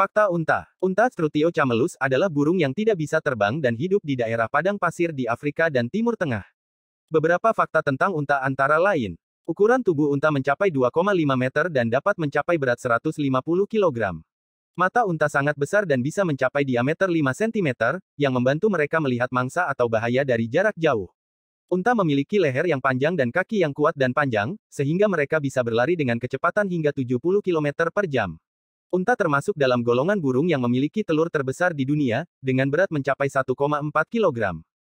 Fakta unta. Unta Strutio camelus adalah burung yang tidak bisa terbang dan hidup di daerah padang pasir di Afrika dan Timur Tengah. Beberapa fakta tentang unta antara lain. Ukuran tubuh unta mencapai 2,5 meter dan dapat mencapai berat 150 kg. Mata unta sangat besar dan bisa mencapai diameter 5 cm, yang membantu mereka melihat mangsa atau bahaya dari jarak jauh. Unta memiliki leher yang panjang dan kaki yang kuat dan panjang, sehingga mereka bisa berlari dengan kecepatan hingga 70 km per jam. Unta termasuk dalam golongan burung yang memiliki telur terbesar di dunia, dengan berat mencapai 1,4 kilogram.